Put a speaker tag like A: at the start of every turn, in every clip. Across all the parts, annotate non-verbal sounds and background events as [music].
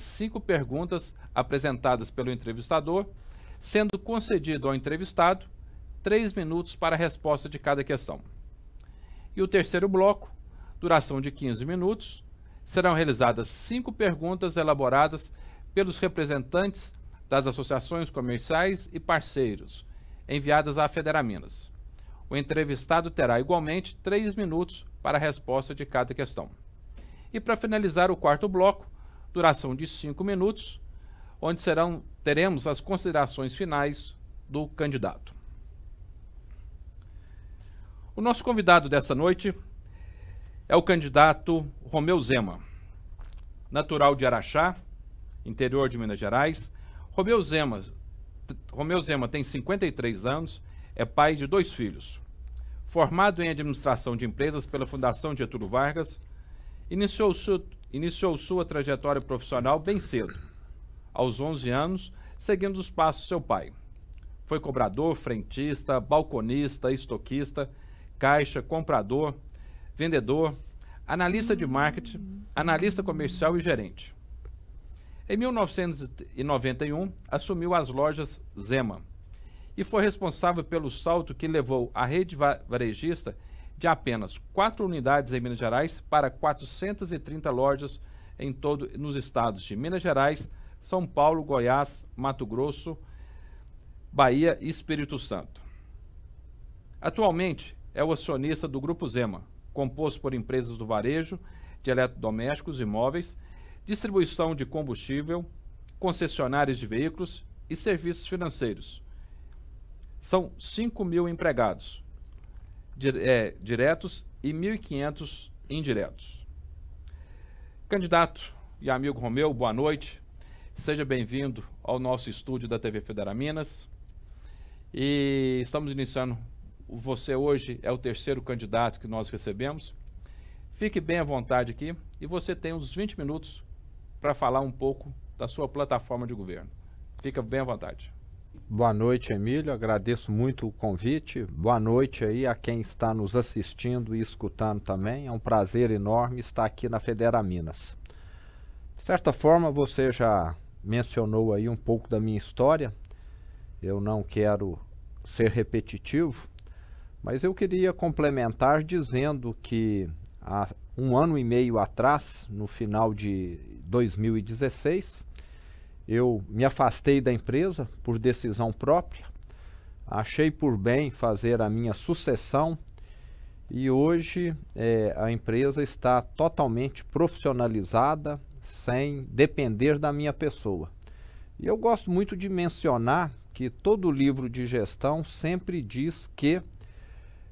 A: cinco perguntas apresentadas pelo entrevistador, sendo concedido ao entrevistado três minutos para a resposta de cada questão. E o terceiro bloco, duração de 15 minutos, serão realizadas cinco perguntas elaboradas pelos representantes das associações comerciais e parceiros, enviadas à Federaminas. O entrevistado terá igualmente três minutos para a resposta de cada questão. E para finalizar o quarto bloco, duração de cinco minutos, onde serão, teremos as considerações finais do candidato. O nosso convidado desta noite é o candidato Romeu Zema, natural de Araxá, interior de Minas Gerais. Romeu Zema, Romeu Zema tem 53 anos, é pai de dois filhos. Formado em administração de empresas pela Fundação Getúlio Vargas, iniciou seu Iniciou sua trajetória profissional bem cedo, aos 11 anos, seguindo os passos do seu pai. Foi cobrador, frentista, balconista, estoquista, caixa, comprador, vendedor, analista de marketing, analista comercial e gerente. Em 1991, assumiu as lojas Zema e foi responsável pelo salto que levou a rede varejista de apenas quatro unidades em Minas Gerais para 430 lojas em todo nos estados de Minas Gerais, São Paulo, Goiás, Mato Grosso, Bahia e Espírito Santo. Atualmente é o acionista do Grupo Zema, composto por empresas do varejo, de eletrodomésticos e imóveis, distribuição de combustível, concessionárias de veículos e serviços financeiros. São 5 mil empregados, é, diretos e 1.500 indiretos. Candidato e amigo Romeu, boa noite. Seja bem-vindo ao nosso estúdio da TV Federal Minas. E estamos iniciando. Você hoje é o terceiro candidato que nós recebemos. Fique bem à vontade aqui e você tem uns 20 minutos para falar um pouco da sua plataforma de governo. Fica bem à vontade.
B: Boa noite, Emílio. Agradeço muito o convite. Boa noite aí a quem está nos assistindo e escutando também. É um prazer enorme estar aqui na Federa Minas. De certa forma, você já mencionou aí um pouco da minha história. Eu não quero ser repetitivo, mas eu queria complementar dizendo que há um ano e meio atrás, no final de 2016, eu me afastei da empresa por decisão própria, achei por bem fazer a minha sucessão e hoje é, a empresa está totalmente profissionalizada, sem depender da minha pessoa. E eu gosto muito de mencionar que todo livro de gestão sempre diz que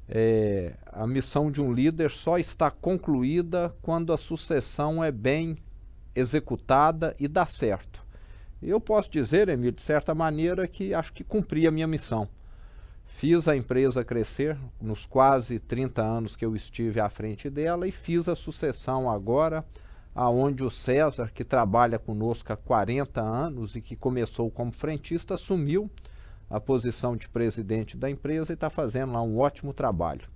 B: é, a missão de um líder só está concluída quando a sucessão é bem executada e dá certo. Eu posso dizer, Emílio, de certa maneira, que acho que cumpri a minha missão. Fiz a empresa crescer nos quase 30 anos que eu estive à frente dela e fiz a sucessão agora, aonde o César, que trabalha conosco há 40 anos e que começou como frentista, assumiu a posição de presidente da empresa e está fazendo lá um ótimo trabalho.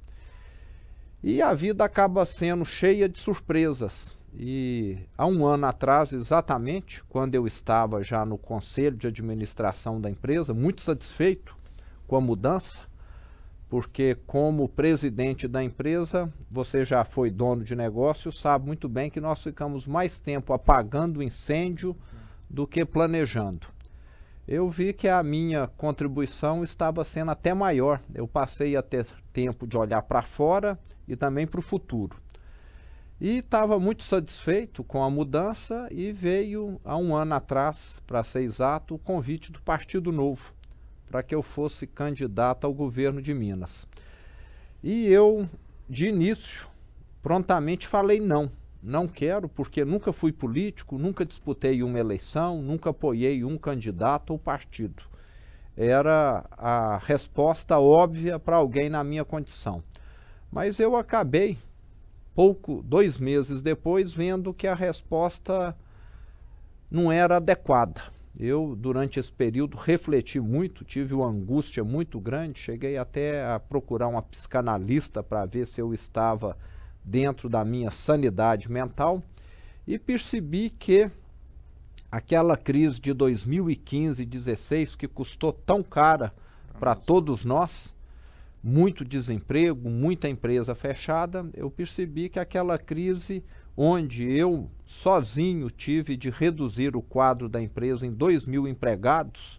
B: E a vida acaba sendo cheia de surpresas e há um ano atrás, exatamente, quando eu estava já no conselho de administração da empresa, muito satisfeito com a mudança, porque como presidente da empresa, você já foi dono de negócio, sabe muito bem que nós ficamos mais tempo apagando o incêndio do que planejando. Eu vi que a minha contribuição estava sendo até maior. Eu passei a ter tempo de olhar para fora e também para o futuro. E estava muito satisfeito com a mudança e veio, há um ano atrás, para ser exato, o convite do Partido Novo para que eu fosse candidato ao governo de Minas. E eu, de início, prontamente falei não. Não quero, porque nunca fui político, nunca disputei uma eleição, nunca apoiei um candidato ou partido. Era a resposta óbvia para alguém na minha condição. Mas eu acabei pouco, dois meses depois, vendo que a resposta não era adequada. Eu, durante esse período, refleti muito, tive uma angústia muito grande, cheguei até a procurar uma psicanalista para ver se eu estava dentro da minha sanidade mental e percebi que aquela crise de 2015 e 16 que custou tão cara para todos nós, muito desemprego, muita empresa fechada, eu percebi que aquela crise onde eu sozinho tive de reduzir o quadro da empresa em 2 mil empregados,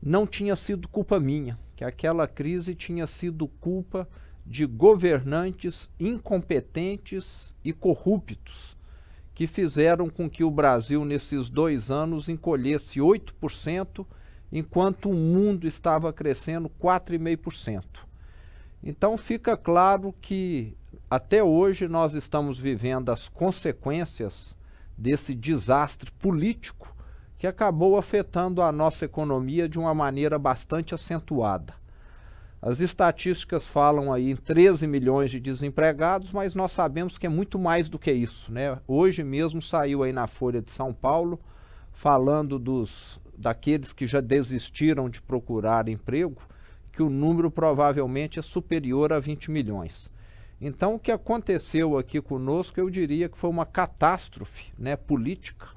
B: não tinha sido culpa minha, que aquela crise tinha sido culpa de governantes incompetentes e corruptos que fizeram com que o Brasil, nesses dois anos, encolhesse 8%, enquanto o mundo estava crescendo 4,5%. Então fica claro que até hoje nós estamos vivendo as consequências desse desastre político que acabou afetando a nossa economia de uma maneira bastante acentuada. As estatísticas falam aí em 13 milhões de desempregados, mas nós sabemos que é muito mais do que isso, né? Hoje mesmo saiu aí na Folha de São Paulo falando dos daqueles que já desistiram de procurar emprego, que o número provavelmente é superior a 20 milhões. Então, o que aconteceu aqui conosco, eu diria que foi uma catástrofe né, política,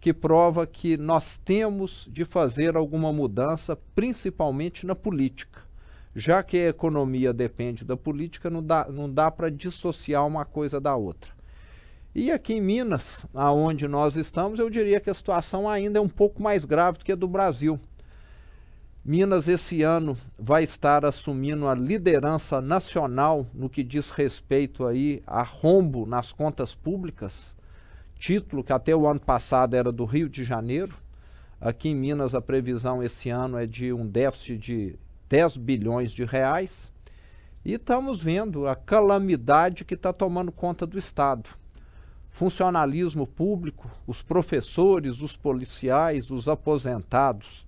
B: que prova que nós temos de fazer alguma mudança, principalmente na política. Já que a economia depende da política, não dá, não dá para dissociar uma coisa da outra. E aqui em Minas, aonde nós estamos, eu diria que a situação ainda é um pouco mais grave do que a do Brasil. Minas, esse ano, vai estar assumindo a liderança nacional no que diz respeito aí a rombo nas contas públicas, título que até o ano passado era do Rio de Janeiro. Aqui em Minas, a previsão esse ano é de um déficit de 10 bilhões de reais. E estamos vendo a calamidade que está tomando conta do Estado. Funcionalismo público, os professores, os policiais, os aposentados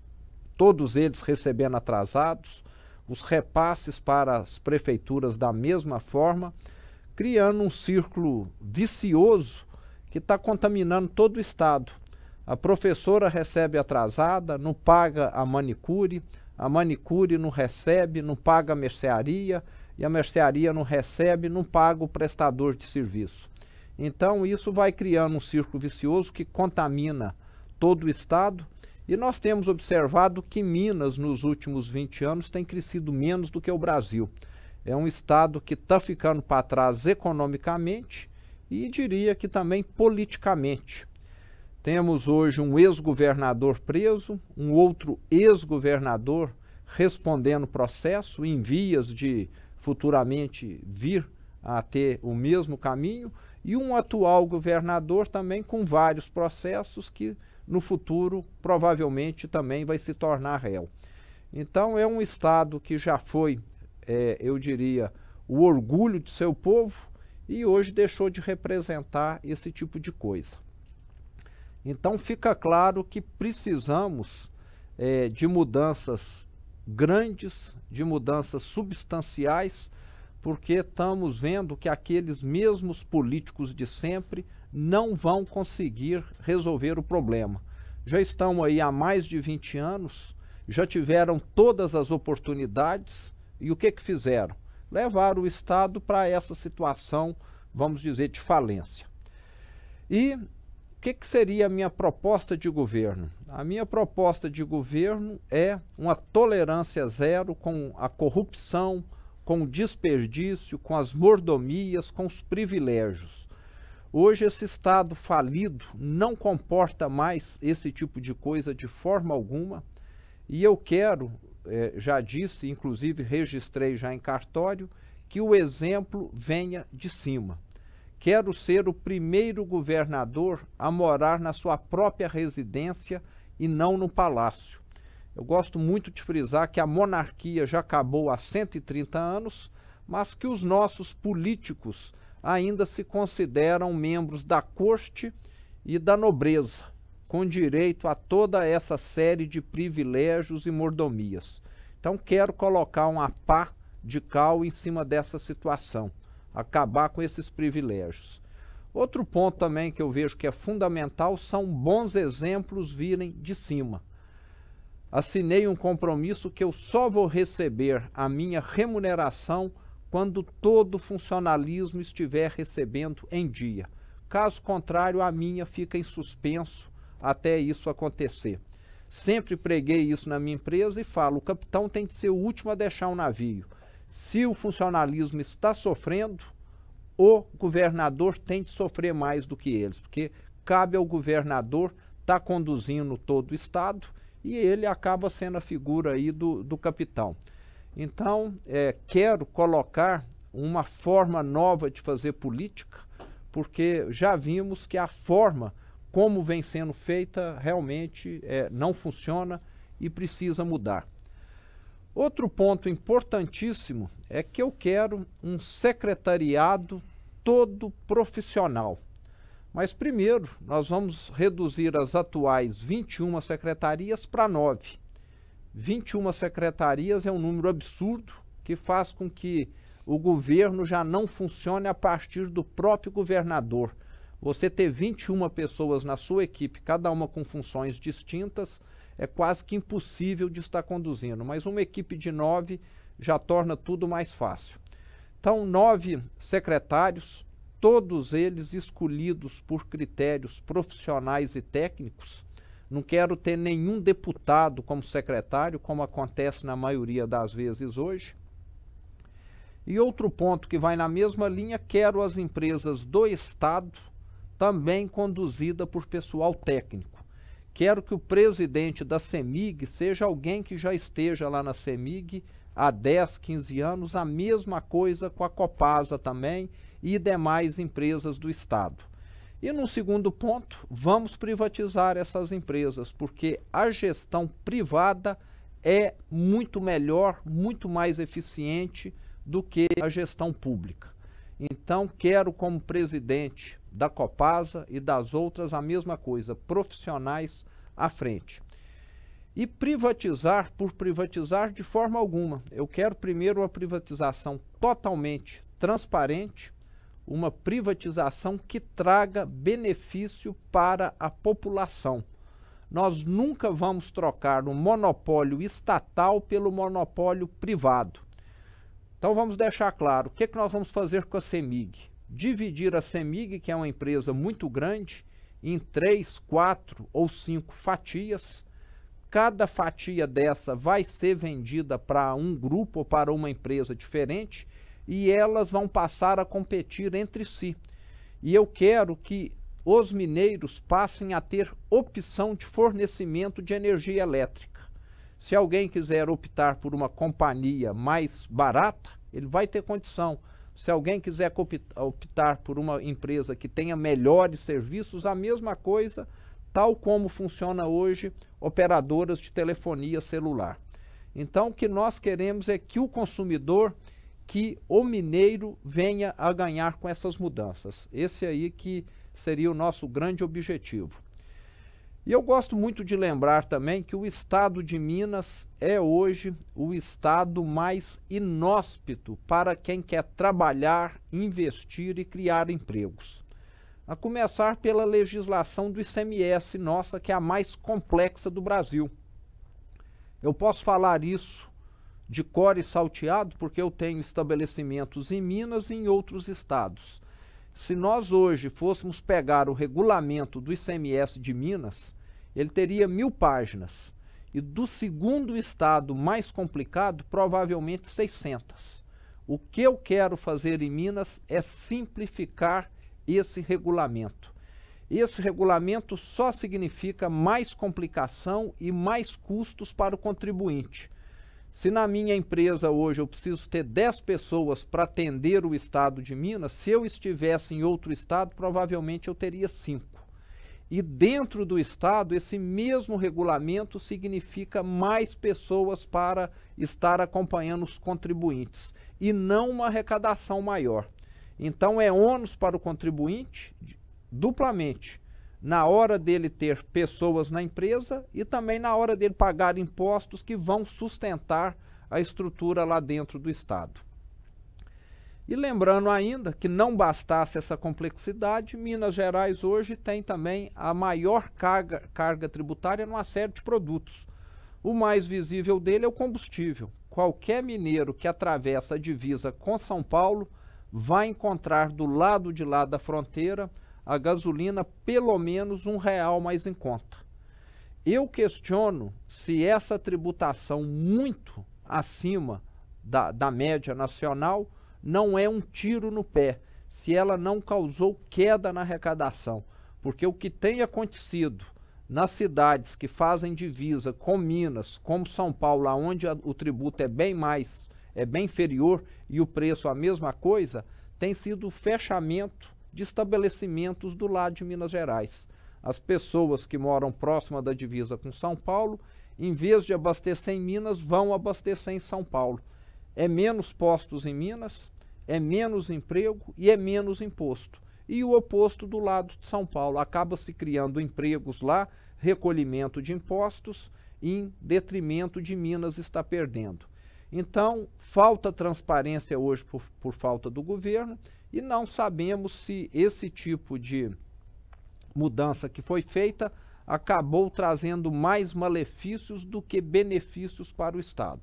B: todos eles recebendo atrasados, os repasses para as prefeituras da mesma forma, criando um círculo vicioso que está contaminando todo o Estado. A professora recebe atrasada, não paga a manicure, a manicure não recebe, não paga a mercearia, e a mercearia não recebe, não paga o prestador de serviço. Então, isso vai criando um círculo vicioso que contamina todo o Estado e nós temos observado que Minas, nos últimos 20 anos, tem crescido menos do que o Brasil. É um estado que está ficando para trás economicamente e diria que também politicamente. Temos hoje um ex-governador preso, um outro ex-governador respondendo processo, em vias de futuramente vir a ter o mesmo caminho, e um atual governador também com vários processos que no futuro provavelmente também vai se tornar réu. Então é um Estado que já foi, é, eu diria, o orgulho de seu povo e hoje deixou de representar esse tipo de coisa. Então fica claro que precisamos é, de mudanças grandes, de mudanças substanciais, porque estamos vendo que aqueles mesmos políticos de sempre não vão conseguir resolver o problema. Já estão aí há mais de 20 anos, já tiveram todas as oportunidades e o que, que fizeram? Levaram o Estado para essa situação, vamos dizer, de falência. E o que, que seria a minha proposta de governo? A minha proposta de governo é uma tolerância zero com a corrupção, com o desperdício, com as mordomias, com os privilégios. Hoje esse Estado falido não comporta mais esse tipo de coisa de forma alguma e eu quero, é, já disse, inclusive registrei já em cartório, que o exemplo venha de cima. Quero ser o primeiro governador a morar na sua própria residência e não no palácio. Eu gosto muito de frisar que a monarquia já acabou há 130 anos, mas que os nossos políticos ainda se consideram membros da corte e da nobreza, com direito a toda essa série de privilégios e mordomias. Então quero colocar uma pá de cal em cima dessa situação, acabar com esses privilégios. Outro ponto também que eu vejo que é fundamental são bons exemplos virem de cima. Assinei um compromisso que eu só vou receber a minha remuneração quando todo funcionalismo estiver recebendo em dia. Caso contrário, a minha fica em suspenso até isso acontecer. Sempre preguei isso na minha empresa e falo: o capitão tem que ser o último a deixar o navio. Se o funcionalismo está sofrendo, o governador tem de sofrer mais do que eles, porque cabe ao governador estar tá conduzindo todo o Estado e ele acaba sendo a figura aí do, do capitão. Então, é, quero colocar uma forma nova de fazer política, porque já vimos que a forma como vem sendo feita realmente é, não funciona e precisa mudar. Outro ponto importantíssimo é que eu quero um secretariado todo profissional. Mas primeiro, nós vamos reduzir as atuais 21 secretarias para 9. 21 secretarias é um número absurdo que faz com que o governo já não funcione a partir do próprio governador. Você ter 21 pessoas na sua equipe, cada uma com funções distintas, é quase que impossível de estar conduzindo. Mas uma equipe de nove já torna tudo mais fácil. Então, nove secretários, todos eles escolhidos por critérios profissionais e técnicos, não quero ter nenhum deputado como secretário, como acontece na maioria das vezes hoje. E outro ponto que vai na mesma linha, quero as empresas do Estado também conduzida por pessoal técnico. Quero que o presidente da CEMIG seja alguém que já esteja lá na CEMIG há 10, 15 anos, a mesma coisa com a Copasa também e demais empresas do Estado. E no segundo ponto, vamos privatizar essas empresas, porque a gestão privada é muito melhor, muito mais eficiente do que a gestão pública. Então, quero como presidente da Copasa e das outras a mesma coisa, profissionais à frente. E privatizar por privatizar de forma alguma. Eu quero primeiro uma privatização totalmente transparente, uma privatização que traga benefício para a população. Nós nunca vamos trocar o um monopólio estatal pelo monopólio privado. Então vamos deixar claro o que, é que nós vamos fazer com a CEMIG. Dividir a CEMIG, que é uma empresa muito grande, em três, quatro ou cinco fatias. Cada fatia dessa vai ser vendida para um grupo ou para uma empresa diferente e elas vão passar a competir entre si. E eu quero que os mineiros passem a ter opção de fornecimento de energia elétrica. Se alguém quiser optar por uma companhia mais barata, ele vai ter condição. Se alguém quiser optar por uma empresa que tenha melhores serviços, a mesma coisa, tal como funciona hoje operadoras de telefonia celular. Então, o que nós queremos é que o consumidor que o mineiro venha a ganhar com essas mudanças. Esse aí que seria o nosso grande objetivo. E eu gosto muito de lembrar também que o estado de Minas é hoje o estado mais inóspito para quem quer trabalhar, investir e criar empregos. A começar pela legislação do ICMS nossa, que é a mais complexa do Brasil. Eu posso falar isso de cor e salteado, porque eu tenho estabelecimentos em Minas e em outros estados. Se nós hoje fôssemos pegar o regulamento do ICMS de Minas, ele teria mil páginas. E do segundo estado mais complicado, provavelmente 600. O que eu quero fazer em Minas é simplificar esse regulamento. Esse regulamento só significa mais complicação e mais custos para o contribuinte se na minha empresa hoje eu preciso ter 10 pessoas para atender o estado de Minas, se eu estivesse em outro estado, provavelmente eu teria 5. E dentro do estado, esse mesmo regulamento significa mais pessoas para estar acompanhando os contribuintes e não uma arrecadação maior. Então é ônus para o contribuinte duplamente na hora dele ter pessoas na empresa e também na hora dele pagar impostos que vão sustentar a estrutura lá dentro do Estado. E lembrando ainda que não bastasse essa complexidade, Minas Gerais hoje tem também a maior carga, carga tributária numa série de produtos. O mais visível dele é o combustível. Qualquer mineiro que atravessa a divisa com São Paulo vai encontrar do lado de lá da fronteira a gasolina pelo menos um real mais em conta. Eu questiono se essa tributação muito acima da, da média nacional não é um tiro no pé, se ela não causou queda na arrecadação. Porque o que tem acontecido nas cidades que fazem divisa com Minas, como São Paulo, onde a, o tributo é bem mais, é bem inferior e o preço a mesma coisa, tem sido o fechamento de estabelecimentos do lado de Minas Gerais. As pessoas que moram próxima da divisa com São Paulo, em vez de abastecer em Minas, vão abastecer em São Paulo. É menos postos em Minas, é menos emprego e é menos imposto. E o oposto do lado de São Paulo. Acaba se criando empregos lá, recolhimento de impostos, em detrimento de Minas está perdendo. Então, falta transparência hoje por, por falta do governo e não sabemos se esse tipo de mudança que foi feita acabou trazendo mais malefícios do que benefícios para o Estado.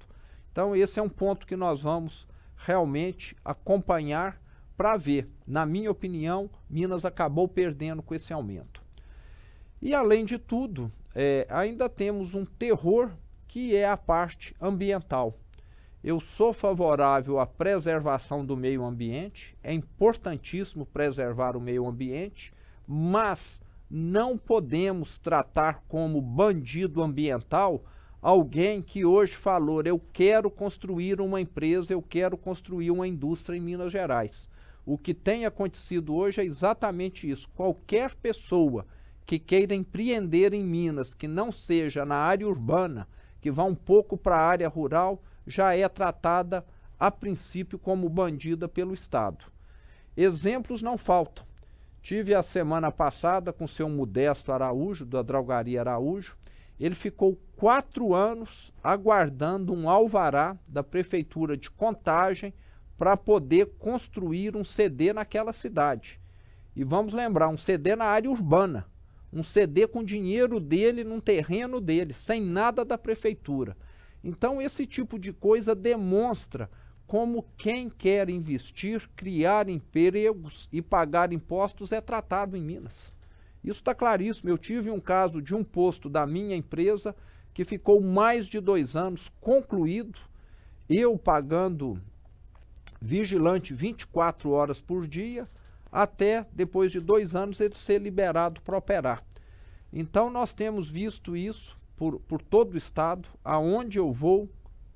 B: Então, esse é um ponto que nós vamos realmente acompanhar para ver. Na minha opinião, Minas acabou perdendo com esse aumento. E, além de tudo, é, ainda temos um terror que é a parte ambiental. Eu sou favorável à preservação do meio ambiente, é importantíssimo preservar o meio ambiente, mas não podemos tratar como bandido ambiental alguém que hoje falou: eu quero construir uma empresa, eu quero construir uma indústria em Minas Gerais. O que tem acontecido hoje é exatamente isso. Qualquer pessoa que queira empreender em Minas, que não seja na área urbana, que vá um pouco para a área rural, já é tratada a princípio como bandida pelo Estado. Exemplos não faltam. Tive a semana passada com o seu Modesto Araújo, da Drogaria Araújo. Ele ficou quatro anos aguardando um alvará da Prefeitura de Contagem para poder construir um CD naquela cidade. E vamos lembrar, um CD na área urbana. Um CD com dinheiro dele num terreno dele, sem nada da prefeitura. Então, esse tipo de coisa demonstra como quem quer investir, criar empregos e pagar impostos é tratado em Minas. Isso está claríssimo. Eu tive um caso de um posto da minha empresa que ficou mais de dois anos concluído, eu pagando vigilante 24 horas por dia, até depois de dois anos ele ser liberado para operar. Então nós temos visto isso por, por todo o estado, aonde eu vou,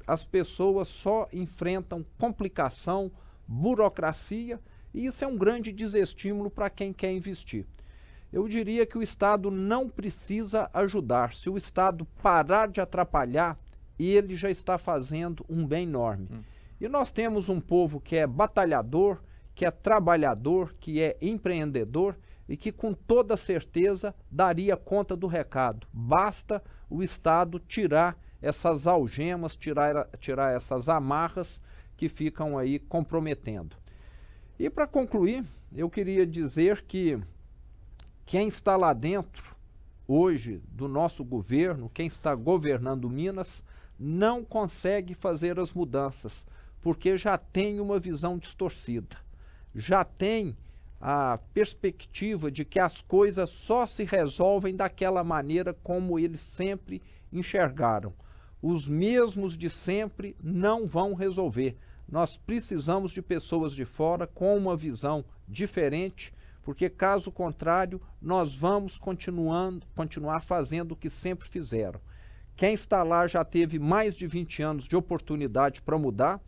B: as pessoas só enfrentam complicação, burocracia, e isso é um grande desestímulo para quem quer investir. Eu diria que o Estado não precisa ajudar. Se o Estado parar de atrapalhar, ele já está fazendo um bem enorme. Hum. E nós temos um povo que é batalhador, que é trabalhador, que é empreendedor e que com toda certeza daria conta do recado. Basta o Estado tirar essas algemas, tirar, tirar essas amarras que ficam aí comprometendo. E para concluir, eu queria dizer que quem está lá dentro hoje do nosso governo, quem está governando Minas, não consegue fazer as mudanças, porque já tem uma visão distorcida, já tem a perspectiva de que as coisas só se resolvem daquela maneira como eles sempre enxergaram. Os mesmos de sempre não vão resolver. Nós precisamos de pessoas de fora com uma visão diferente, porque caso contrário, nós vamos continuando, continuar fazendo o que sempre fizeram. Quem está lá já teve mais de 20 anos de oportunidade para mudar,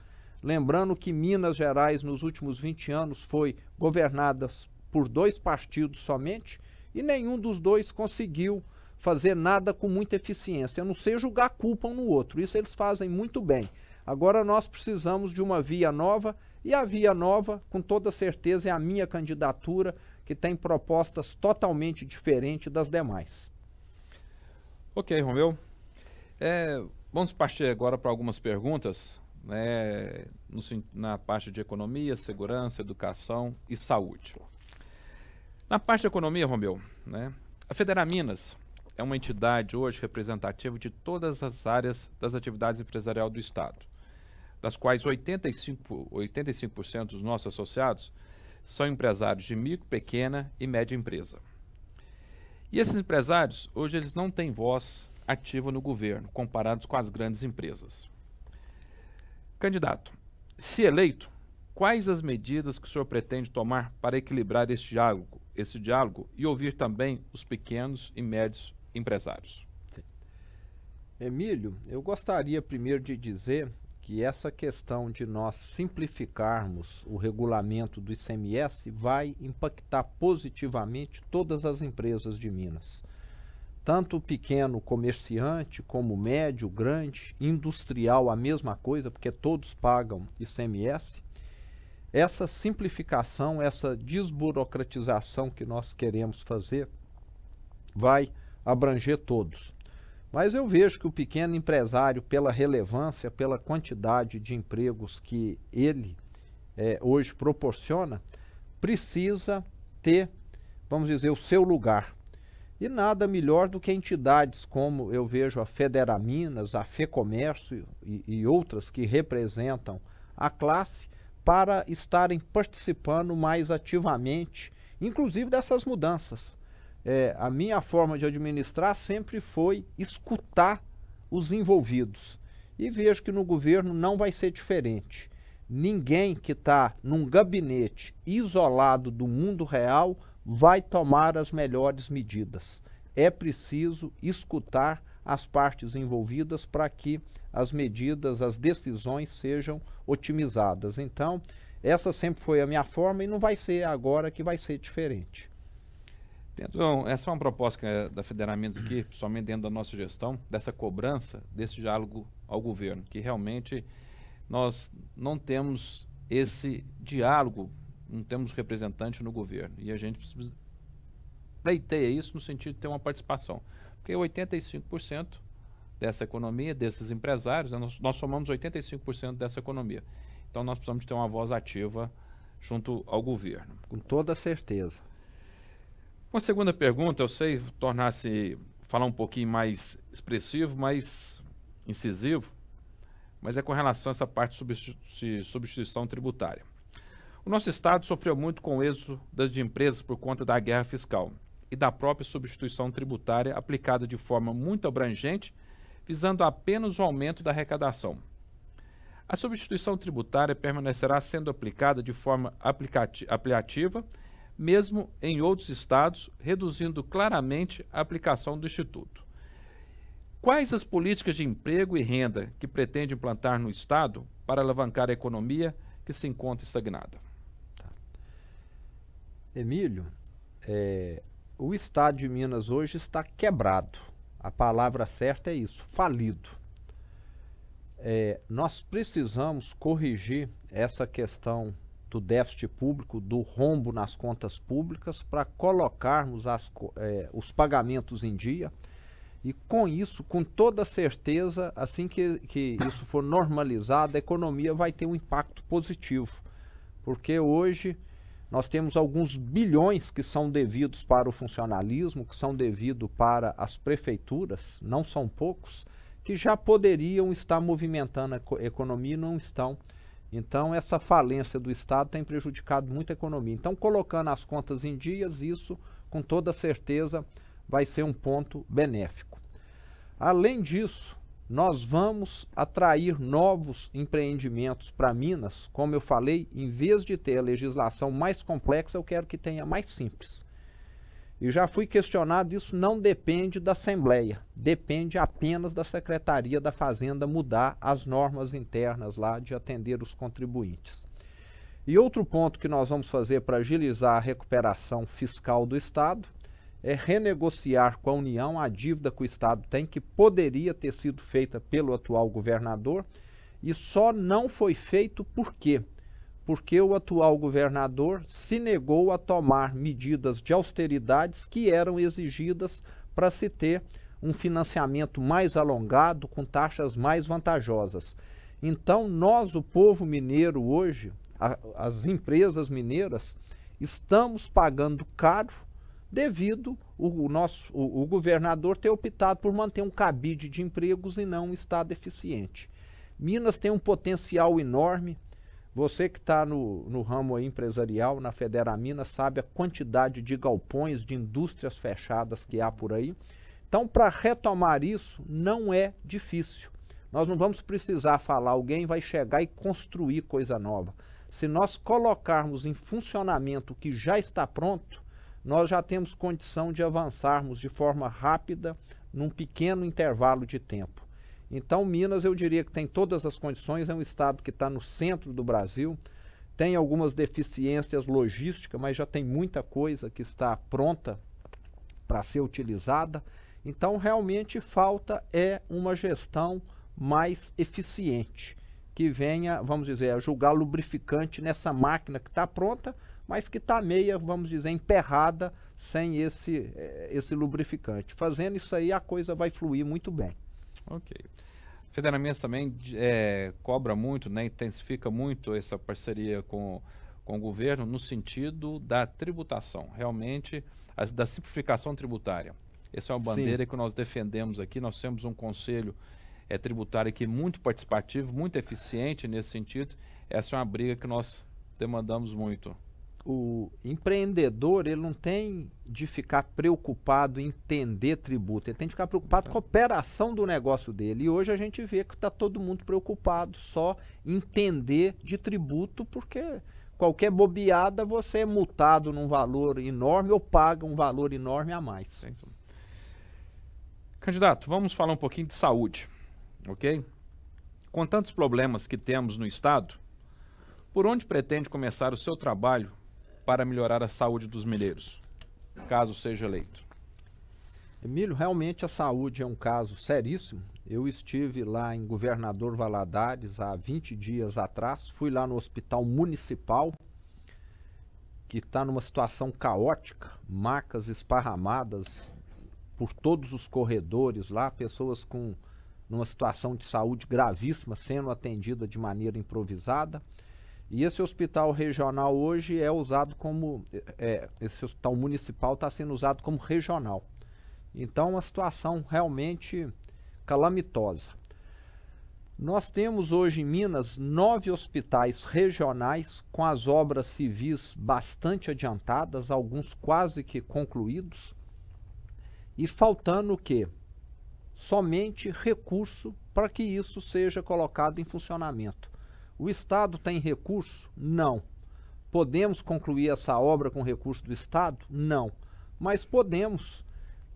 B: Lembrando que Minas Gerais, nos últimos 20 anos, foi governada por dois partidos somente e nenhum dos dois conseguiu fazer nada com muita eficiência, a não ser julgar culpa um no outro. Isso eles fazem muito bem. Agora nós precisamos de uma via nova e a via nova, com toda certeza, é a minha candidatura, que tem propostas totalmente diferentes das demais.
A: Ok, Romeu. É, vamos partir agora para algumas perguntas né, no, na parte de economia, segurança, educação e saúde. Na parte de economia, Romeu, né, a Minas é uma entidade hoje representativa de todas as áreas das atividades empresariais do Estado, das quais 85%, 85 dos nossos associados são empresários de micro, pequena e média empresa. E esses empresários, hoje, eles não têm voz ativa no governo, comparados com as grandes empresas. Candidato, se eleito, quais as medidas que o senhor pretende tomar para equilibrar esse diálogo, esse diálogo e ouvir também os pequenos e médios empresários?
B: Emílio, eu gostaria primeiro de dizer que essa questão de nós simplificarmos o regulamento do ICMS vai impactar positivamente todas as empresas de Minas. Tanto o pequeno comerciante, como o médio, grande, industrial, a mesma coisa, porque todos pagam ICMS. Essa simplificação, essa desburocratização que nós queremos fazer, vai abranger todos. Mas eu vejo que o pequeno empresário, pela relevância, pela quantidade de empregos que ele é, hoje proporciona, precisa ter, vamos dizer, o seu lugar. E nada melhor do que entidades como eu vejo a Federaminas, a FEComércio e, e outras que representam a classe para estarem participando mais ativamente, inclusive dessas mudanças. É, a minha forma de administrar sempre foi escutar os envolvidos. E vejo que no governo não vai ser diferente. Ninguém que está num gabinete isolado do mundo real vai tomar as melhores medidas. É preciso escutar as partes envolvidas para que as medidas, as decisões sejam otimizadas. Então, essa sempre foi a minha forma e não vai ser agora que vai ser diferente.
A: Então, essa é uma proposta da Federamento aqui, [clears throat] somente dentro da nossa gestão, dessa cobrança, desse diálogo ao governo, que realmente nós não temos esse diálogo não temos representante no governo. E a gente precisa pleiteia isso no sentido de ter uma participação. Porque 85% dessa economia, desses empresários, né, nós, nós somamos 85% dessa economia. Então nós precisamos ter uma voz ativa junto ao governo. Com toda certeza. Uma segunda pergunta, eu sei tornar-se falar um pouquinho mais expressivo, mais incisivo, mas é com relação a essa parte de substituição tributária. O nosso Estado sofreu muito com o êxodo das empresas por conta da guerra fiscal e da própria substituição tributária aplicada de forma muito abrangente, visando apenas o aumento da arrecadação. A substituição tributária permanecerá sendo aplicada de forma aplicativa, mesmo em outros estados, reduzindo claramente a aplicação do Instituto. Quais as políticas de emprego e renda que pretende implantar no Estado para alavancar a economia que se encontra estagnada?
B: Emílio, é, o Estado de Minas hoje está quebrado. A palavra certa é isso, falido. É, nós precisamos corrigir essa questão do déficit público, do rombo nas contas públicas, para colocarmos as, é, os pagamentos em dia. E com isso, com toda certeza, assim que, que isso for normalizado, a economia vai ter um impacto positivo. Porque hoje nós temos alguns bilhões que são devidos para o funcionalismo, que são devidos para as prefeituras, não são poucos, que já poderiam estar movimentando a economia e não estão. Então, essa falência do Estado tem prejudicado muito a economia. Então, colocando as contas em dias, isso, com toda certeza, vai ser um ponto benéfico. Além disso, nós vamos atrair novos empreendimentos para Minas. Como eu falei, em vez de ter a legislação mais complexa, eu quero que tenha mais simples. E já fui questionado, isso não depende da Assembleia, depende apenas da Secretaria da Fazenda mudar as normas internas lá de atender os contribuintes. E outro ponto que nós vamos fazer para agilizar a recuperação fiscal do Estado é renegociar com a União a dívida que o Estado tem, que poderia ter sido feita pelo atual governador, e só não foi feito por quê? Porque o atual governador se negou a tomar medidas de austeridades que eram exigidas para se ter um financiamento mais alongado, com taxas mais vantajosas. Então, nós, o povo mineiro, hoje, a, as empresas mineiras, estamos pagando caro devido o, nosso, o, o governador ter optado por manter um cabide de empregos e não um Estado eficiente. Minas tem um potencial enorme. Você que está no, no ramo empresarial, na Minas sabe a quantidade de galpões, de indústrias fechadas que há por aí. Então, para retomar isso, não é difícil. Nós não vamos precisar falar, alguém vai chegar e construir coisa nova. Se nós colocarmos em funcionamento o que já está pronto, nós já temos condição de avançarmos de forma rápida num pequeno intervalo de tempo. Então, Minas, eu diria que tem todas as condições, é um estado que está no centro do Brasil, tem algumas deficiências logísticas, mas já tem muita coisa que está pronta para ser utilizada. Então, realmente falta é uma gestão mais eficiente, que venha, vamos dizer, a julgar lubrificante nessa máquina que está pronta mas que está meia, vamos dizer, emperrada sem esse, eh, esse lubrificante. Fazendo isso aí, a coisa vai fluir muito bem. Ok.
A: Federamentos também é, cobra muito, né, intensifica muito essa parceria com, com o governo no sentido da tributação, realmente, da simplificação tributária. Essa é uma bandeira Sim. que nós defendemos aqui, nós temos um conselho é, tributário que é muito participativo, muito
B: eficiente nesse sentido. Essa é uma briga que nós demandamos muito o empreendedor ele não tem de ficar preocupado em entender tributo, ele tem de ficar preocupado com a operação do negócio dele. E hoje a gente vê que está todo mundo preocupado só em entender de tributo, porque qualquer bobeada você é multado num valor enorme ou paga um valor enorme a mais.
A: Candidato, vamos falar um pouquinho de saúde, ok? Com tantos problemas que temos no Estado, por onde pretende começar o seu trabalho para melhorar a saúde dos mineiros, caso seja eleito?
B: Emílio, realmente a saúde é um caso seríssimo. Eu estive lá em Governador Valadares há 20 dias atrás, fui lá no hospital municipal, que está numa situação caótica, macas esparramadas por todos os corredores lá, pessoas com numa situação de saúde gravíssima sendo atendida de maneira improvisada. E esse hospital regional hoje é usado como. É, é esse hospital municipal está sendo usado como regional. Então, uma situação realmente calamitosa. Nós temos hoje em Minas nove hospitais regionais com as obras civis bastante adiantadas, alguns quase que concluídos, e faltando o quê? Somente recurso para que isso seja colocado em funcionamento. O Estado tem recurso? Não. Podemos concluir essa obra com recurso do Estado? Não. Mas podemos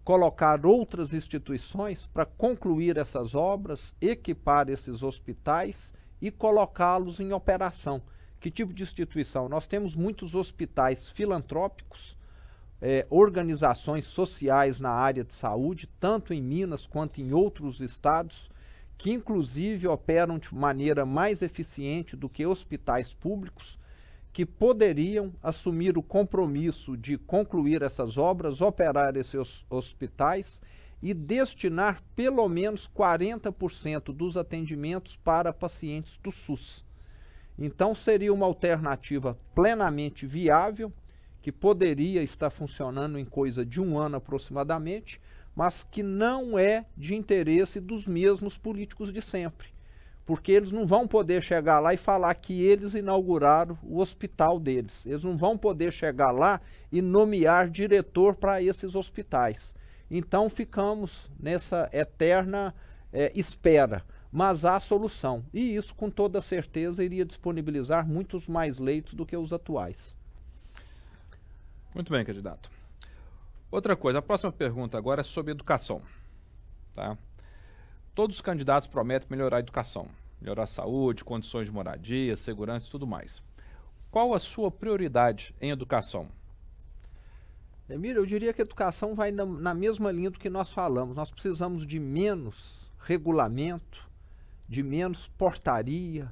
B: colocar outras instituições para concluir essas obras, equipar esses hospitais e colocá-los em operação. Que tipo de instituição? Nós temos muitos hospitais filantrópicos, é, organizações sociais na área de saúde, tanto em Minas quanto em outros estados, que inclusive operam de maneira mais eficiente do que hospitais públicos, que poderiam assumir o compromisso de concluir essas obras, operar esses hospitais e destinar pelo menos 40% dos atendimentos para pacientes do SUS. Então seria uma alternativa plenamente viável, que poderia estar funcionando em coisa de um ano aproximadamente, mas que não é de interesse dos mesmos políticos de sempre. Porque eles não vão poder chegar lá e falar que eles inauguraram o hospital deles. Eles não vão poder chegar lá e nomear diretor para esses hospitais. Então ficamos nessa eterna é, espera. Mas há solução. E isso, com toda certeza, iria disponibilizar muitos mais leitos do que os atuais.
A: Muito bem, candidato. Outra coisa, a próxima pergunta agora é sobre educação. Tá? Todos os candidatos prometem melhorar a educação, melhorar a saúde, condições de moradia, segurança e tudo mais. Qual a sua prioridade em
B: educação? Emílio, eu diria que a educação vai na, na mesma linha do que nós falamos. Nós precisamos de menos regulamento, de menos portaria,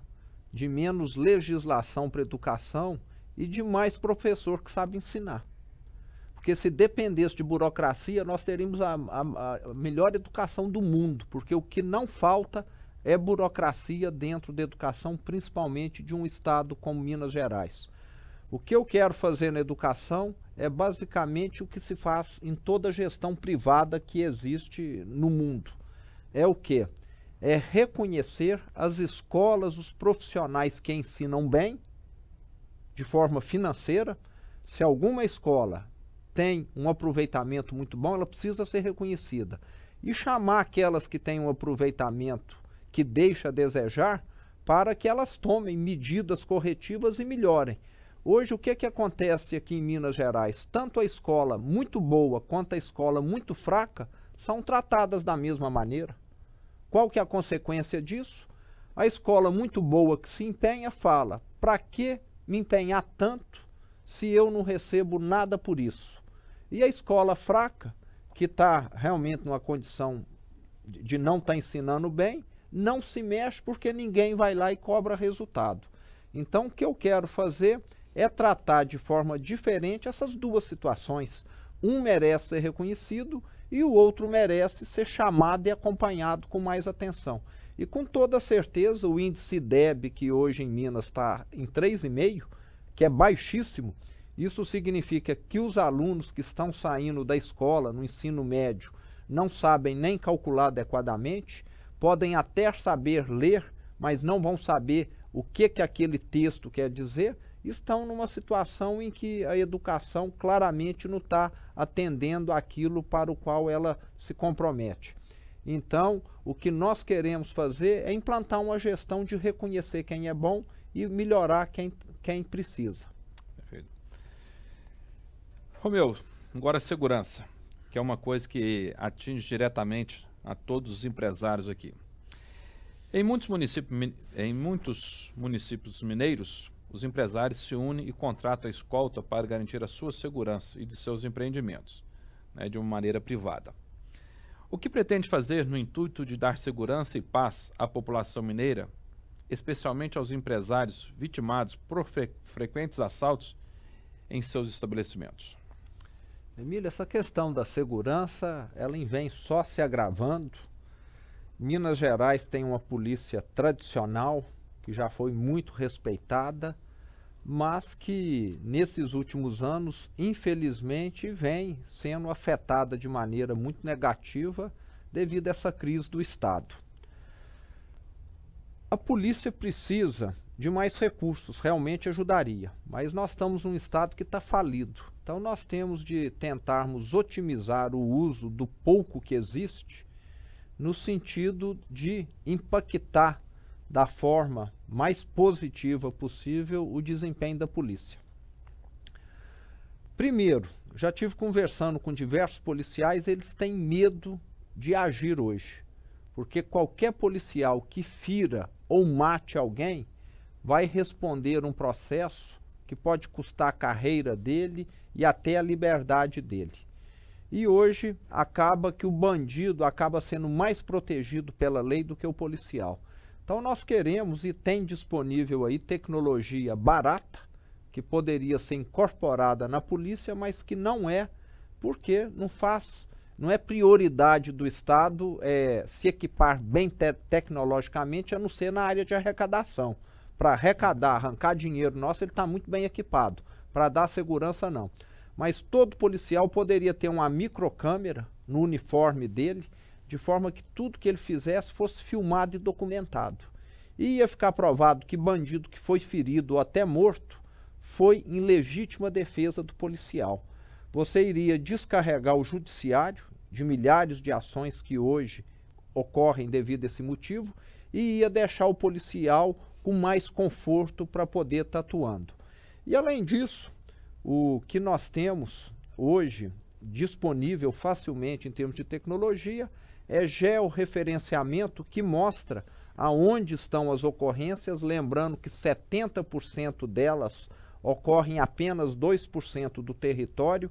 B: de menos legislação para educação e de mais professor que sabe ensinar. Porque se dependesse de burocracia, nós teríamos a, a, a melhor educação do mundo, porque o que não falta é burocracia dentro da educação, principalmente de um estado como Minas Gerais. O que eu quero fazer na educação é basicamente o que se faz em toda gestão privada que existe no mundo. É o que? É reconhecer as escolas, os profissionais que ensinam bem, de forma financeira. Se alguma escola tem um aproveitamento muito bom, ela precisa ser reconhecida. E chamar aquelas que têm um aproveitamento que deixa a desejar para que elas tomem medidas corretivas e melhorem. Hoje, o que, é que acontece aqui em Minas Gerais? Tanto a escola muito boa quanto a escola muito fraca são tratadas da mesma maneira. Qual que é a consequência disso? A escola muito boa que se empenha fala, para que me empenhar tanto se eu não recebo nada por isso? E a escola fraca, que está realmente numa condição de não estar tá ensinando bem, não se mexe porque ninguém vai lá e cobra resultado. Então, o que eu quero fazer é tratar de forma diferente essas duas situações. Um merece ser reconhecido e o outro merece ser chamado e acompanhado com mais atenção. E com toda certeza, o índice DEB, que hoje em Minas está em 3,5, que é baixíssimo, isso significa que os alunos que estão saindo da escola no ensino médio não sabem nem calcular adequadamente, podem até saber ler, mas não vão saber o que, que aquele texto quer dizer, estão numa situação em que a educação claramente não está atendendo aquilo para o qual ela se compromete. Então, o que nós queremos fazer é implantar uma gestão de reconhecer quem é bom e melhorar quem, quem precisa.
A: Romeu, agora segurança, que é uma coisa que atinge diretamente a todos os empresários aqui. Em muitos, municípios, em muitos municípios mineiros, os empresários se unem e contratam a escolta para garantir a sua segurança e de seus empreendimentos, né, de uma maneira privada. O que pretende fazer no intuito de dar segurança e paz à população mineira, especialmente aos empresários vitimados por fre frequentes assaltos em seus estabelecimentos?
B: Emília, essa questão da segurança, ela vem só se agravando. Minas Gerais tem uma polícia tradicional, que já foi muito respeitada, mas que nesses últimos anos, infelizmente, vem sendo afetada de maneira muito negativa devido a essa crise do Estado. A polícia precisa de mais recursos, realmente ajudaria, mas nós estamos num Estado que está falido então nós temos de tentarmos otimizar o uso do pouco que existe no sentido de impactar da forma mais positiva possível o desempenho da polícia. Primeiro, já tive conversando com diversos policiais, eles têm medo de agir hoje, porque qualquer policial que fira ou mate alguém vai responder um processo que pode custar a carreira dele e até a liberdade dele. E hoje acaba que o bandido acaba sendo mais protegido pela lei do que o policial. Então nós queremos e tem disponível aí tecnologia barata que poderia ser incorporada na polícia, mas que não é, porque não faz, não é prioridade do Estado é, se equipar bem te tecnologicamente, a não ser na área de arrecadação. Para arrecadar, arrancar dinheiro nosso, ele está muito bem equipado para dar segurança não. Mas todo policial poderia ter uma microcâmera no uniforme dele, de forma que tudo que ele fizesse fosse filmado e documentado. E ia ficar provado que bandido que foi ferido ou até morto foi em legítima defesa do policial. Você iria descarregar o judiciário de milhares de ações que hoje ocorrem devido a esse motivo e ia deixar o policial com mais conforto para poder estar tá atuando. E além disso, o que nós temos hoje disponível facilmente em termos de tecnologia é georreferenciamento que mostra aonde estão as ocorrências, lembrando que 70% delas ocorrem apenas 2% do território,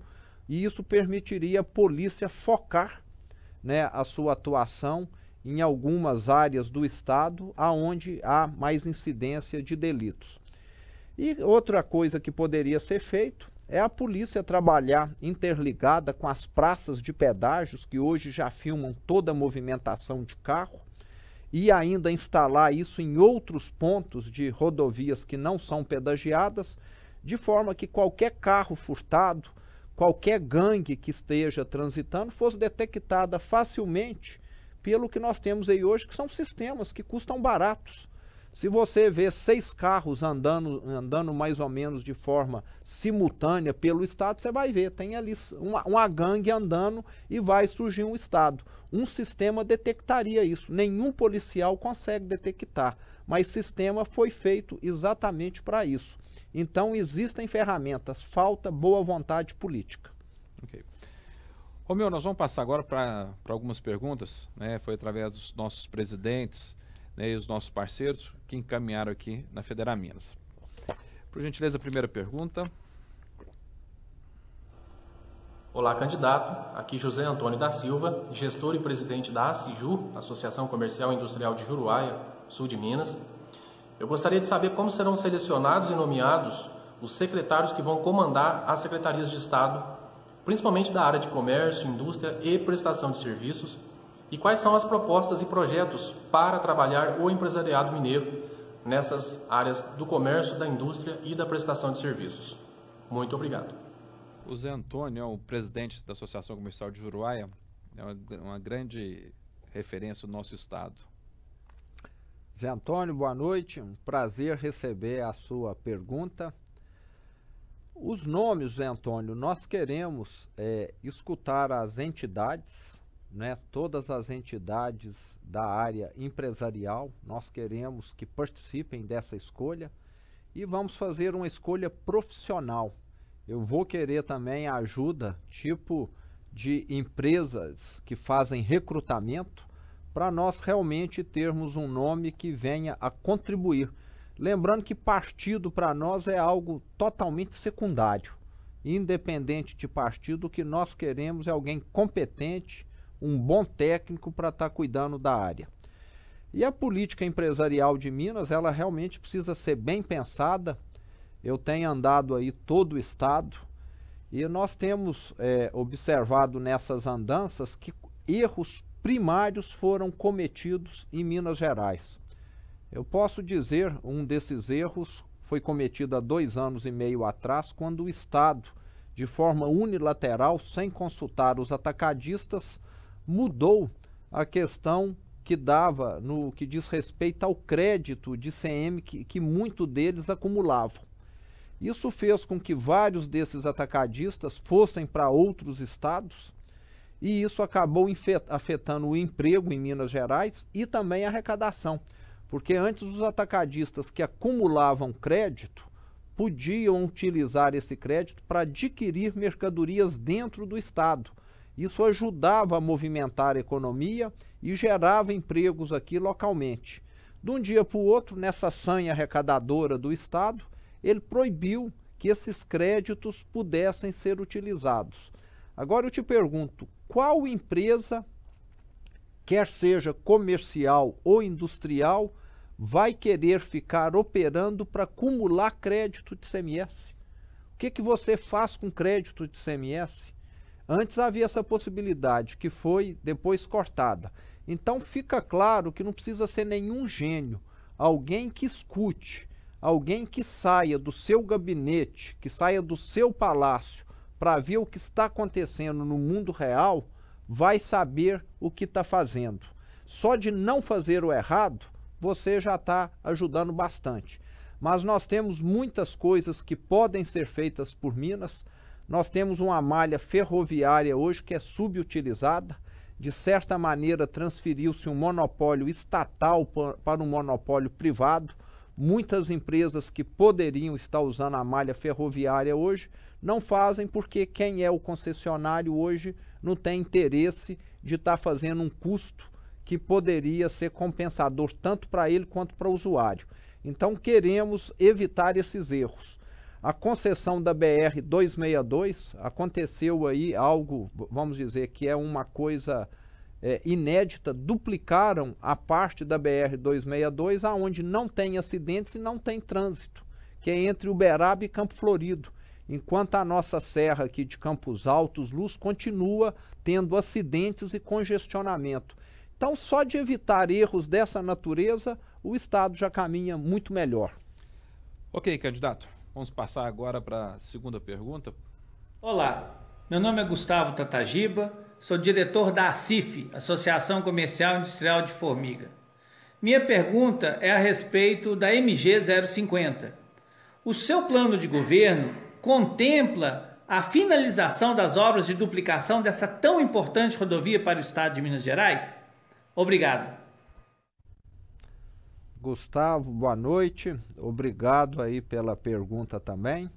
B: e isso permitiria a polícia focar né, a sua atuação em algumas áreas do estado aonde há mais incidência de delitos. E outra coisa que poderia ser feito é a polícia trabalhar interligada com as praças de pedágios que hoje já filmam toda a movimentação de carro e ainda instalar isso em outros pontos de rodovias que não são pedagiadas, de forma que qualquer carro furtado, qualquer gangue que esteja transitando fosse detectada facilmente pelo que nós temos aí hoje, que são sistemas que custam baratos se você vê seis carros andando, andando mais ou menos de forma simultânea pelo estado, você vai ver, tem ali uma, uma gangue andando e vai surgir um estado. Um sistema detectaria isso, nenhum policial consegue detectar, mas sistema foi feito exatamente para isso. Então existem ferramentas, falta boa vontade política.
A: Okay. Romeu, nós vamos passar agora para algumas perguntas, né? foi através dos nossos presidentes, né, e os nossos parceiros que encaminharam aqui na Federa Minas. Por gentileza, a primeira pergunta. Olá, candidato. Aqui José Antônio da Silva, gestor e presidente da ACIJU, Associação Comercial e Industrial de Juruáia, sul de Minas. Eu gostaria de saber como serão selecionados e nomeados os secretários que vão comandar as secretarias de Estado, principalmente da área de comércio, indústria e prestação de serviços, e quais são as propostas e projetos para trabalhar o empresariado mineiro nessas áreas do comércio, da indústria e da prestação de serviços? Muito obrigado. O Zé Antônio é o presidente da Associação Comercial de Juruáia, é uma, uma grande
B: referência do nosso estado. Zé Antônio, boa noite. Um prazer receber a sua pergunta. Os nomes, Zé Antônio, nós queremos é, escutar as entidades né, todas as entidades da área empresarial, nós queremos que participem dessa escolha e vamos fazer uma escolha profissional. Eu vou querer também a ajuda, tipo de empresas que fazem recrutamento, para nós realmente termos um nome que venha a contribuir. Lembrando que partido para nós é algo totalmente secundário. Independente de partido, o que nós queremos é alguém competente um bom técnico para estar tá cuidando da área. E a política empresarial de Minas, ela realmente precisa ser bem pensada. Eu tenho andado aí todo o estado e nós temos é, observado nessas andanças que erros primários foram cometidos em Minas Gerais. Eu posso dizer um desses erros foi cometido há dois anos e meio atrás, quando o Estado, de forma unilateral, sem consultar os atacadistas, mudou a questão que dava no que diz respeito ao crédito de CM que, que muito deles acumulavam. Isso fez com que vários desses atacadistas fossem para outros estados e isso acabou afetando o emprego em Minas Gerais e também a arrecadação, porque antes os atacadistas que acumulavam crédito podiam utilizar esse crédito para adquirir mercadorias dentro do estado isso ajudava a movimentar a economia e gerava empregos aqui localmente. De um dia para o outro, nessa sanha arrecadadora do Estado, ele proibiu que esses créditos pudessem ser utilizados. Agora eu te pergunto, qual empresa, quer seja comercial ou industrial, vai querer ficar operando para acumular crédito de CMS? O que, que você faz com crédito de CMS? Antes havia essa possibilidade, que foi depois cortada. Então fica claro que não precisa ser nenhum gênio, alguém que escute, alguém que saia do seu gabinete, que saia do seu palácio para ver o que está acontecendo no mundo real, vai saber o que está fazendo. Só de não fazer o errado, você já está ajudando bastante. Mas nós temos muitas coisas que podem ser feitas por Minas nós temos uma malha ferroviária hoje que é subutilizada. De certa maneira, transferiu-se um monopólio estatal para um monopólio privado. Muitas empresas que poderiam estar usando a malha ferroviária hoje não fazem porque quem é o concessionário hoje não tem interesse de estar fazendo um custo que poderia ser compensador tanto para ele quanto para o usuário. Então queremos evitar esses erros. A concessão da BR 262 aconteceu aí algo, vamos dizer, que é uma coisa é, inédita. Duplicaram a parte da BR 262 aonde não tem acidentes e não tem trânsito, que é entre Uberaba e Campo Florido. Enquanto a nossa serra aqui de Campos Altos, Luz, continua tendo acidentes e congestionamento. Então, só de evitar erros dessa natureza, o Estado já caminha muito melhor.
A: Ok, candidato. Vamos passar agora para a segunda pergunta.
B: Olá, meu nome é Gustavo Tatagiba, sou diretor da ACIF, Associação Comercial Industrial de Formiga. Minha pergunta é a respeito da MG 050. O seu plano de governo contempla a finalização das obras de duplicação dessa tão importante rodovia para o estado de Minas Gerais? Obrigado. Gustavo, boa noite. Obrigado aí pela pergunta também.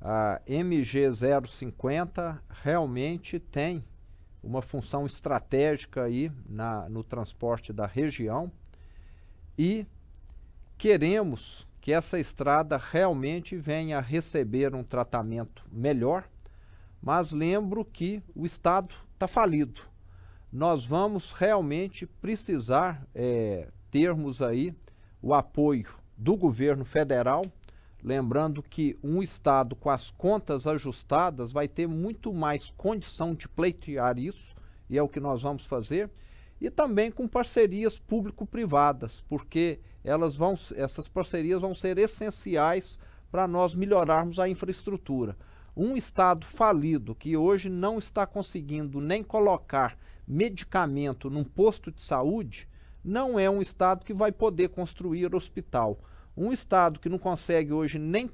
B: A MG050 realmente tem uma função estratégica aí na, no transporte da região e queremos que essa estrada realmente venha a receber um tratamento melhor, mas lembro que o Estado está falido. Nós vamos realmente precisar é, termos aí o apoio do governo federal, lembrando que um estado com as contas ajustadas vai ter muito mais condição de pleitear isso, e é o que nós vamos fazer, e também com parcerias público-privadas, porque elas vão, essas parcerias vão ser essenciais para nós melhorarmos a infraestrutura. Um estado falido que hoje não está conseguindo nem colocar medicamento num posto de saúde, não é um Estado que vai poder construir hospital. Um Estado que não consegue hoje nem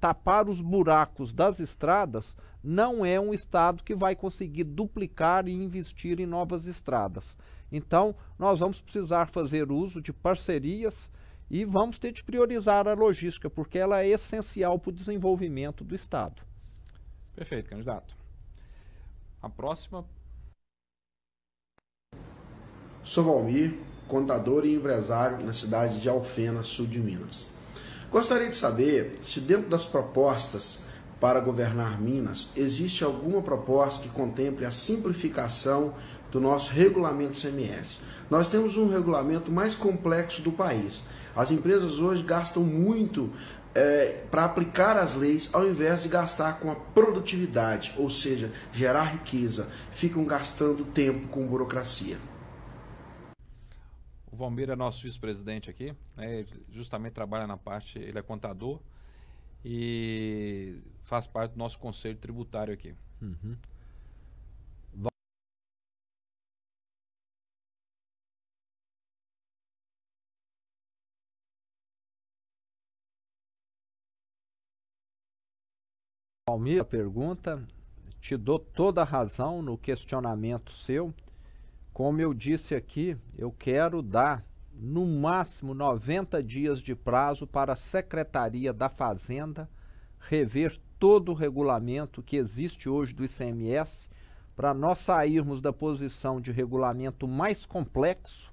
B: tapar os buracos das estradas, não é um Estado que vai conseguir duplicar e investir em novas estradas. Então, nós vamos precisar fazer uso de parcerias e vamos ter de priorizar a logística, porque ela é essencial para o desenvolvimento do Estado. Perfeito, candidato. A próxima. Sou Valmir, contador e empresário na cidade de Alfena, sul de Minas. Gostaria de saber se dentro das propostas para governar Minas existe alguma proposta que contemple a simplificação do nosso regulamento CMS. Nós temos um regulamento mais complexo do país. As empresas hoje gastam muito é, para aplicar as leis ao invés de gastar com a produtividade, ou seja, gerar riqueza. Ficam gastando tempo com burocracia.
A: O Valmir é nosso vice-presidente aqui, né? Ele justamente trabalha na parte, ele é contador e faz parte do nosso conselho tributário aqui. Uhum.
B: Valmir pergunta: te dou toda a razão no questionamento seu como eu disse aqui, eu quero dar no máximo 90 dias de prazo para a Secretaria da Fazenda rever todo o regulamento que existe hoje do ICMS para nós sairmos da posição de regulamento mais complexo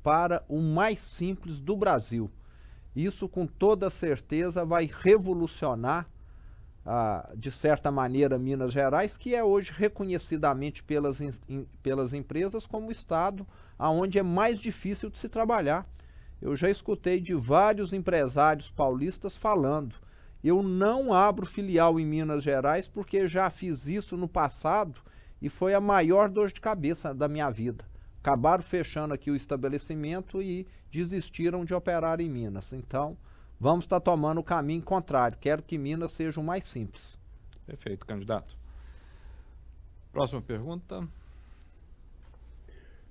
B: para o mais simples do Brasil. Isso com toda certeza vai revolucionar ah, de certa maneira, Minas Gerais, que é hoje reconhecidamente pelas, in, pelas empresas como estado aonde é mais difícil de se trabalhar. Eu já escutei de vários empresários paulistas falando: eu não abro filial em Minas Gerais porque já fiz isso no passado e foi a maior dor de cabeça da minha vida. Acabaram fechando aqui o estabelecimento e desistiram de operar em Minas. Então, vamos estar tá tomando o caminho contrário. Quero que Minas seja o mais simples. Perfeito, candidato. Próxima pergunta.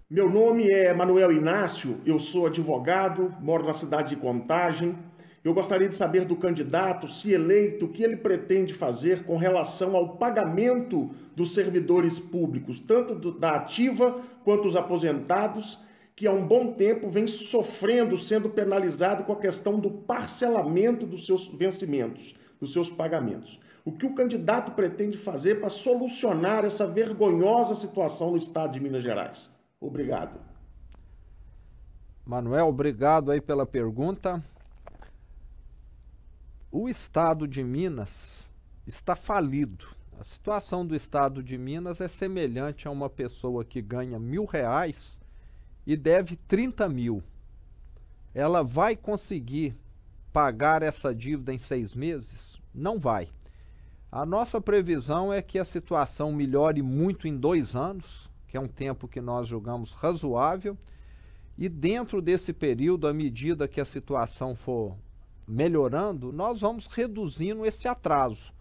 B: Meu nome é Manuel Inácio, eu sou advogado, moro na cidade de Contagem. Eu gostaria de saber do candidato, se eleito, o que ele pretende fazer com relação ao pagamento dos servidores públicos, tanto da ativa quanto os aposentados, que há um bom tempo vem sofrendo, sendo penalizado com a questão do parcelamento dos seus vencimentos, dos seus pagamentos. O que o candidato pretende fazer para solucionar essa vergonhosa situação no estado de Minas Gerais? Obrigado. Manuel, obrigado aí pela pergunta. O estado de Minas está falido. A situação do estado de Minas é semelhante a uma pessoa que ganha mil reais e deve 30 mil. Ela vai conseguir pagar essa dívida em seis meses? Não vai. A nossa previsão é que a situação melhore muito em dois anos, que é um tempo que nós julgamos razoável, e dentro desse período, à medida que a situação for melhorando, nós vamos reduzindo esse atraso.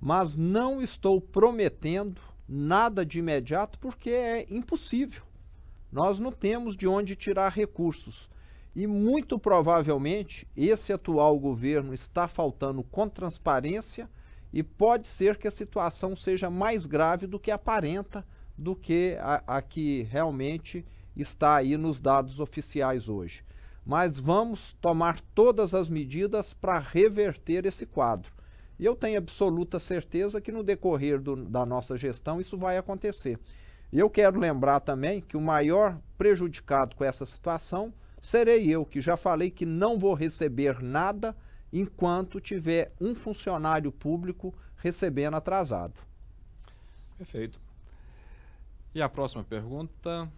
B: Mas não estou prometendo nada de imediato, porque é impossível. Nós não temos de onde tirar recursos. E muito provavelmente esse atual governo está faltando com transparência e pode ser que a situação seja mais grave do que aparenta, do que a, a que realmente está aí nos dados oficiais hoje. Mas vamos tomar todas as medidas para reverter esse quadro. E eu tenho absoluta certeza que no decorrer do, da nossa gestão isso vai acontecer. E eu quero lembrar também que o maior prejudicado com essa situação serei eu, que já falei que não vou receber nada enquanto tiver um funcionário público recebendo atrasado. Perfeito.
A: E a próxima pergunta?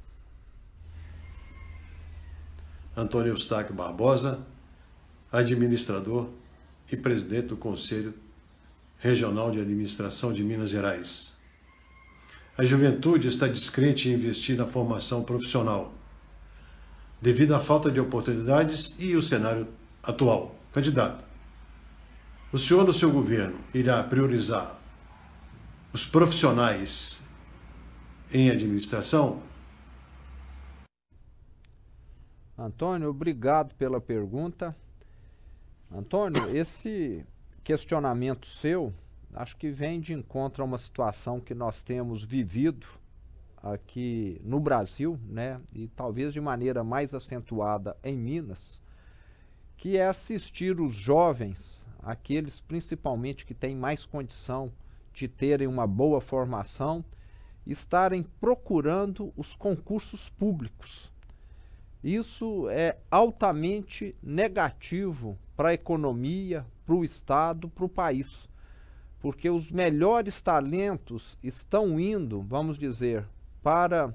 B: Antônio Eustáquio Barbosa, administrador e presidente do Conselho Regional de Administração de Minas Gerais. A juventude está descrente em investir na formação profissional, devido à falta de oportunidades e o cenário atual. Candidato, o senhor no seu governo irá priorizar os profissionais em administração? Antônio, obrigado pela pergunta. Antônio, esse questionamento seu acho que vem de encontro a uma situação que nós temos vivido aqui no Brasil, né, e talvez de maneira mais acentuada em Minas, que é assistir os jovens, aqueles principalmente que têm mais condição de terem uma boa formação, estarem procurando os concursos públicos. Isso é altamente negativo para a economia, para o Estado, para o país porque os melhores talentos estão indo, vamos dizer, para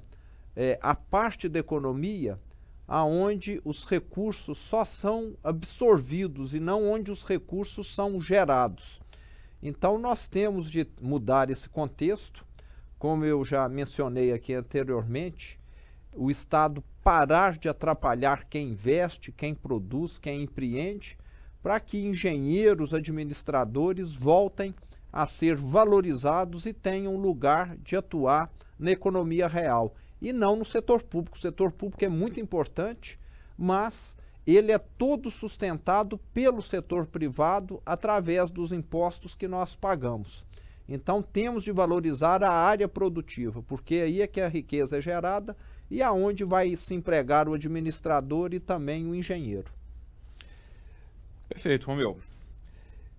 B: é, a parte da economia aonde os recursos só são absorvidos e não onde os recursos são gerados. Então nós temos de mudar esse contexto, como eu já mencionei aqui anteriormente, o Estado parar de atrapalhar quem investe, quem produz, quem empreende, para que engenheiros, administradores voltem a a ser valorizados e tenham lugar de atuar na economia real e não no setor público. O setor público é muito importante, mas ele é todo sustentado pelo setor privado através dos impostos que nós pagamos. Então temos de valorizar a área produtiva, porque aí é que a riqueza é gerada e aonde vai se empregar o administrador e também o engenheiro.
A: Perfeito, Romeu.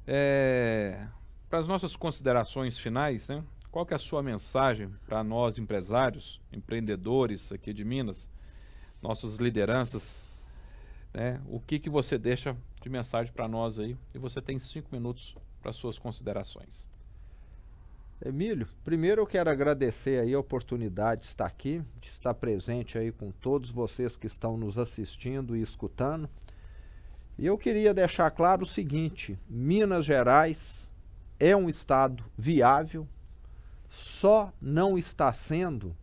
A: É, para as nossas considerações finais, né? Qual que é a sua mensagem para nós empresários, empreendedores aqui de Minas, nossas lideranças, né? O que que você deixa de mensagem para nós aí? E você tem cinco minutos para suas considerações.
B: Emílio, primeiro eu quero agradecer aí a oportunidade de estar aqui, de estar presente aí com todos vocês que estão nos assistindo e escutando. E eu queria deixar claro o seguinte: Minas Gerais é um estado viável, só não está sendo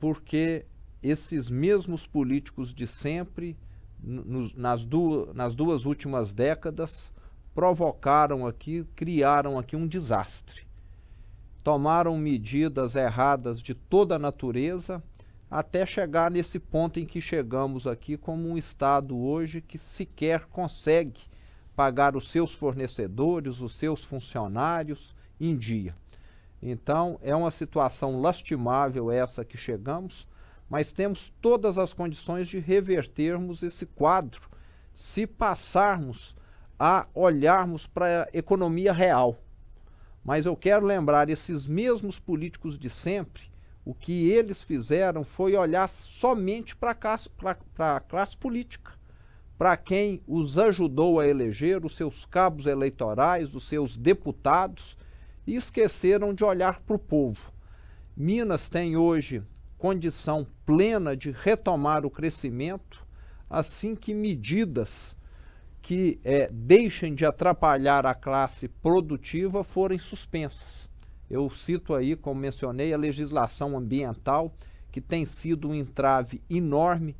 B: porque esses mesmos políticos de sempre, nas, nas duas últimas décadas, provocaram aqui, criaram aqui um desastre. Tomaram medidas erradas de toda a natureza até chegar nesse ponto em que chegamos aqui como um Estado hoje que sequer consegue pagar os seus fornecedores, os seus funcionários em dia. Então, é uma situação lastimável essa que chegamos, mas temos todas as condições de revertermos esse quadro se passarmos a olharmos para a economia real. Mas eu quero lembrar esses mesmos políticos de sempre, o que eles fizeram foi olhar somente para a classe, classe política para quem os ajudou a eleger os seus cabos eleitorais, os seus deputados, e esqueceram de olhar para o povo. Minas tem hoje condição plena de retomar o crescimento, assim que medidas que é, deixem de atrapalhar a classe produtiva forem suspensas. Eu cito aí, como mencionei, a legislação ambiental, que tem sido um entrave enorme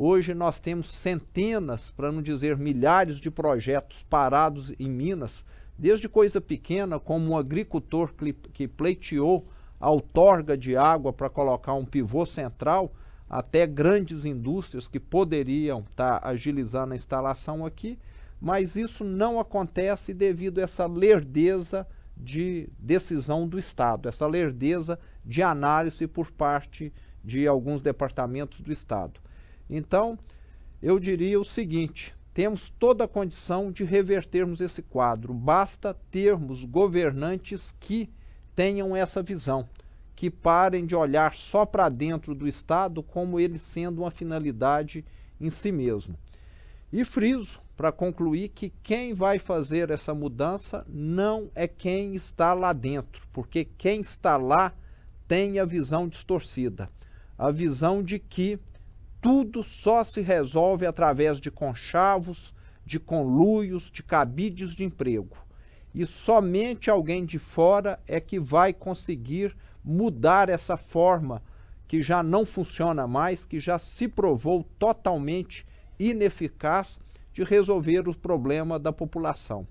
B: Hoje nós temos centenas, para não dizer milhares de projetos parados em Minas, desde coisa pequena, como um agricultor que pleiteou a outorga de água para colocar um pivô central, até grandes indústrias que poderiam estar tá agilizando a instalação aqui, mas isso não acontece devido a essa lerdeza de decisão do Estado, essa lerdeza de análise por parte de alguns departamentos do Estado. Então, eu diria o seguinte: temos toda a condição de revertermos esse quadro. Basta termos governantes que tenham essa visão, que parem de olhar só para dentro do Estado como ele sendo uma finalidade em si mesmo. E friso, para concluir, que quem vai fazer essa mudança não é quem está lá dentro, porque quem está lá tem a visão distorcida a visão de que tudo só se resolve através de conchavos, de conluios, de cabides de emprego. E somente alguém de fora é que vai conseguir mudar essa forma que já não funciona mais, que já se provou totalmente ineficaz de resolver o problema da população.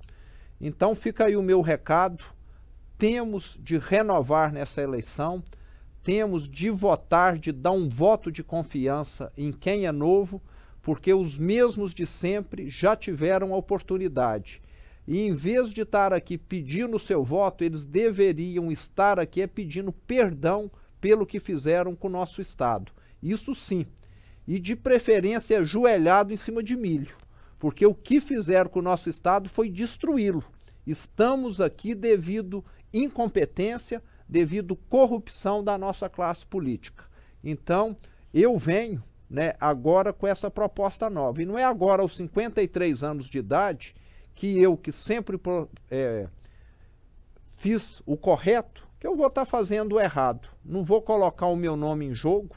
B: Então fica aí o meu recado. Temos de renovar nessa eleição temos de votar, de dar um voto de confiança em quem é novo, porque os mesmos de sempre já tiveram a oportunidade. E em vez de estar aqui pedindo seu voto, eles deveriam estar aqui é pedindo perdão pelo que fizeram com o nosso Estado. Isso sim. E de preferência ajoelhado em cima de milho, porque o que fizeram com o nosso Estado foi destruí-lo. Estamos aqui devido incompetência, devido à corrupção da nossa classe política. Então, eu venho né, agora com essa proposta nova. E não é agora, aos 53 anos de idade, que eu, que sempre é, fiz o correto, que eu vou estar tá fazendo o errado. Não vou colocar o meu nome em jogo.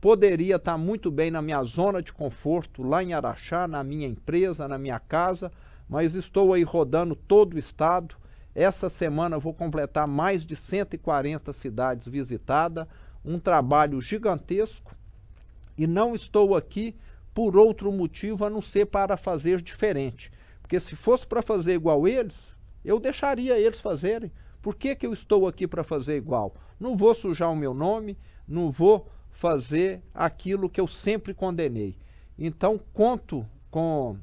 B: Poderia estar tá muito bem na minha zona de conforto, lá em Araxá, na minha empresa, na minha casa, mas estou aí rodando todo o estado essa semana eu vou completar mais de 140 cidades visitadas, um trabalho gigantesco e não estou aqui por outro motivo a não ser para fazer diferente. Porque se fosse para fazer igual eles, eu deixaria eles fazerem. Por que, que eu estou aqui para fazer igual? Não vou sujar o meu nome, não vou fazer aquilo que eu sempre condenei. Então, conto com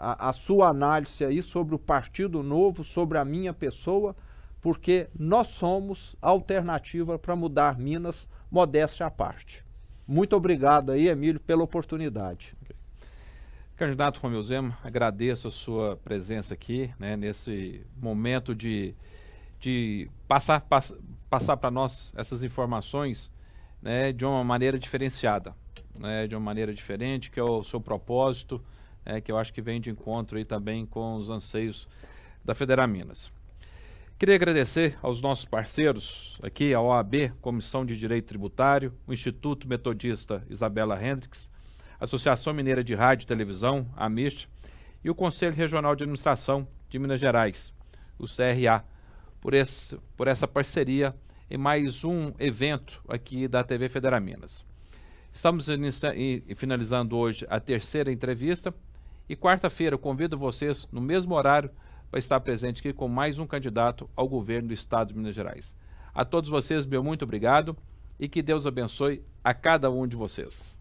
B: a, a sua análise aí sobre o Partido Novo, sobre a minha pessoa, porque nós somos alternativa para mudar Minas, modéstia à parte. Muito obrigado aí, Emílio, pela oportunidade.
A: Candidato Romeu Zema, agradeço a sua presença aqui, né, nesse momento de, de passar para passar nós essas informações né, de uma maneira diferenciada, né, de uma maneira diferente, que é o seu propósito, é, que eu acho que vem de encontro aí também com os anseios da Federaminas. Queria agradecer aos nossos parceiros aqui, a OAB, Comissão de Direito Tributário, o Instituto Metodista Isabela Hendricks, Associação Mineira de Rádio e Televisão, a MIST e o Conselho Regional de Administração de Minas Gerais, o CRA, por, esse, por essa parceria em mais um evento aqui da TV Federaminas. Estamos finalizando hoje a terceira entrevista e quarta-feira, convido vocês, no mesmo horário, para estar presente aqui com mais um candidato ao governo do Estado de Minas Gerais. A todos vocês, meu muito obrigado e que Deus abençoe a cada um de vocês.